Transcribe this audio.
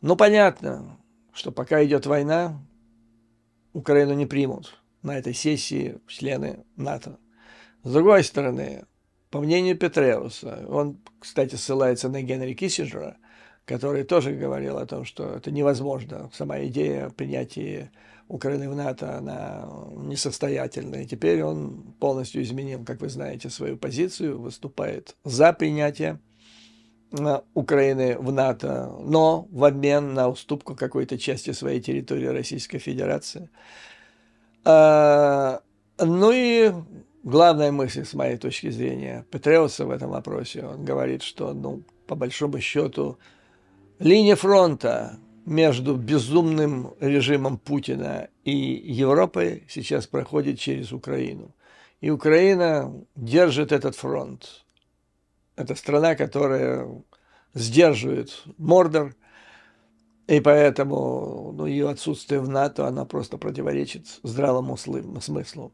Ну, понятно, что пока идет война, Украину не примут на этой сессии члены НАТО. С другой стороны, по мнению Петреуса, он, кстати, ссылается на Генри Киссинджера, который тоже говорил о том, что это невозможно. Сама идея принятия Украины в НАТО, она несостоятельна. И Теперь он полностью изменил, как вы знаете, свою позицию, выступает за принятие Украины в НАТО, но в обмен на уступку какой-то части своей территории Российской Федерации. А, ну и главная мысль, с моей точки зрения, Петреуса в этом вопросе, он говорит, что, ну, по большому счету, линия фронта между безумным режимом Путина и Европой сейчас проходит через Украину. И Украина держит этот фронт это страна, которая сдерживает Мордор, и поэтому ну, ее отсутствие в НАТО, она просто противоречит здравому смыслу.